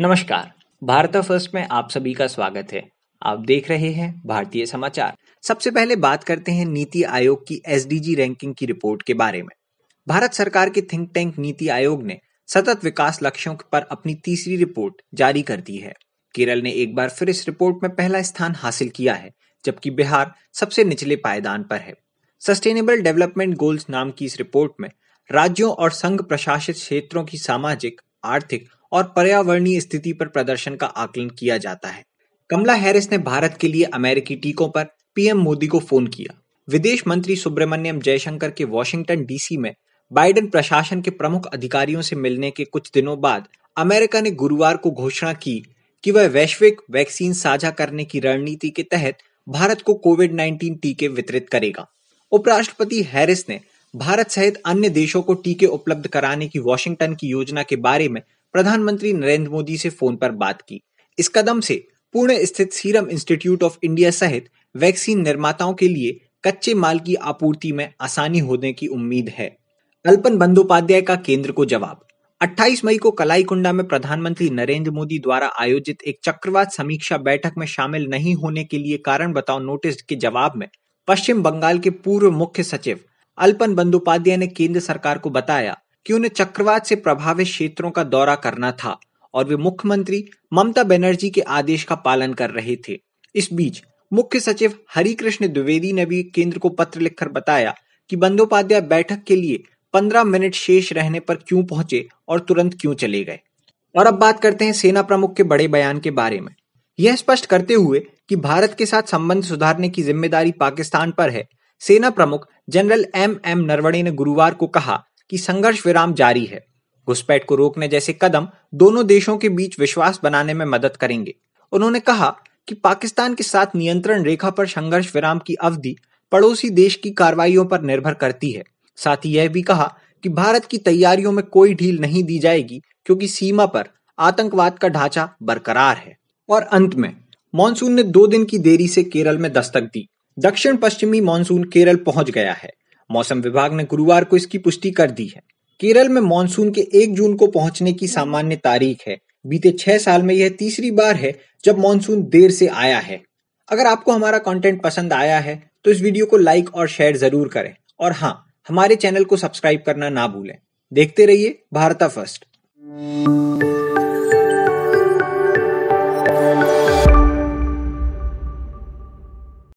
नमस्कार भारत फर्स्ट में आप सभी का स्वागत है आप देख रहे हैं भारतीय समाचार सबसे पहले बात करते हैं नीति आयोग की एस रैंकिंग की रिपोर्ट के बारे में भारत सरकार के थिंक टैंक नीति आयोग ने सतत विकास लक्ष्यों पर अपनी तीसरी रिपोर्ट जारी कर दी है केरल ने एक बार फिर इस रिपोर्ट में पहला स्थान हासिल किया है जबकि बिहार सबसे निचले पायदान पर है सस्टेनेबल डेवलपमेंट गोल्स नाम की इस रिपोर्ट में राज्यों और संघ प्रशासित क्षेत्रों की सामाजिक आर्थिक और पर्यावरणीय स्थिति पर प्रदर्शन का आकलन किया जाता है कमला हैरिस ने भारत के लिए अमेरिकी टीकों पर पीएम मोदी को फोन किया विदेश मंत्री सुब्रमण्यम जयशंकर के वॉशिंगटन डीसी में बाइडेन प्रशासन के प्रमुख अधिकारियों से मिलने के कुछ दिनों बाद अमेरिका ने गुरुवार को घोषणा की कि वह वैश्विक वैक्सीन साझा करने की रणनीति के तहत भारत को कोविड 19 टीके वितरित करेगा उपराष्ट्रपति हैरिस ने भारत सहित अन्य देशों को टीके उपलब्ध कराने की वॉशिंगटन की योजना के बारे में प्रधानमंत्री नरेंद्र मोदी से फोन पर बात की इस कदम से पुणे स्थित सीरम इंस्टीट्यूट ऑफ इंडिया सहित वैक्सीन निर्माताओं के लिए कच्चे माल की आपूर्ति में आसानी होने की उम्मीद है अल्पन बंदोपाध्याय का केंद्र को जवाब 28 मई को कलाईकुंडा में प्रधानमंत्री नरेंद्र मोदी द्वारा आयोजित एक चक्रवात समीक्षा बैठक में शामिल नहीं होने के लिए कारण बताओ नोटिस के जवाब में पश्चिम बंगाल के पूर्व मुख्य सचिव अल्पन बंदोपाध्याय ने केंद्र सरकार को बताया कि उन्हें चक्रवात से प्रभावित क्षेत्रों का दौरा करना था और वे मुख्यमंत्री ममता बनर्जी के आदेश का पालन कर रहे थे इस बीच मुख्य सचिव हरिकृष्ण द्विवेदी ने भी केंद्र को पत्र लिखकर बताया कि बंदोपाध्याय बैठक के लिए पंद्रह मिनट शेष रहने पर क्यों पहुंचे और तुरंत क्यों चले गए और अब बात करते हैं सेना प्रमुख के बड़े बयान के बारे में यह स्पष्ट करते हुए कि भारत के साथ संबंध सुधारने की जिम्मेदारी पाकिस्तान पर है सेना प्रमुख जनरल एम एम नरवणे ने गुरुवार को कहा कि संघर्ष विराम जारी है घुसपैठ को रोकने जैसे कदम दोनों देशों के बीच विश्वास बनाने में मदद करेंगे उन्होंने कहा कि पाकिस्तान के साथ नियंत्रण रेखा पर संघर्ष विराम की अवधि पड़ोसी देश की कार्रवाइयों पर निर्भर करती है साथ ही यह भी कहा कि भारत की तैयारियों में कोई ढील नहीं दी जाएगी क्योंकि सीमा पर आतंकवाद का ढांचा बरकरार है और अंत में मानसून ने दो दिन की देरी से केरल में दस्तक दी दक्षिण पश्चिमी मानसून केरल पहुंच गया है मौसम विभाग ने गुरुवार को इसकी पुष्टि कर दी है केरल में मानसून के एक जून को पहुंचने की सामान्य तारीख है बीते छह साल में यह तीसरी बार है जब मानसून देर से आया है अगर आपको हमारा कंटेंट पसंद आया है तो इस वीडियो को लाइक और शेयर जरूर करें और हाँ हमारे चैनल को सब्सक्राइब करना ना भूलें देखते रहिए भारता फर्स्ट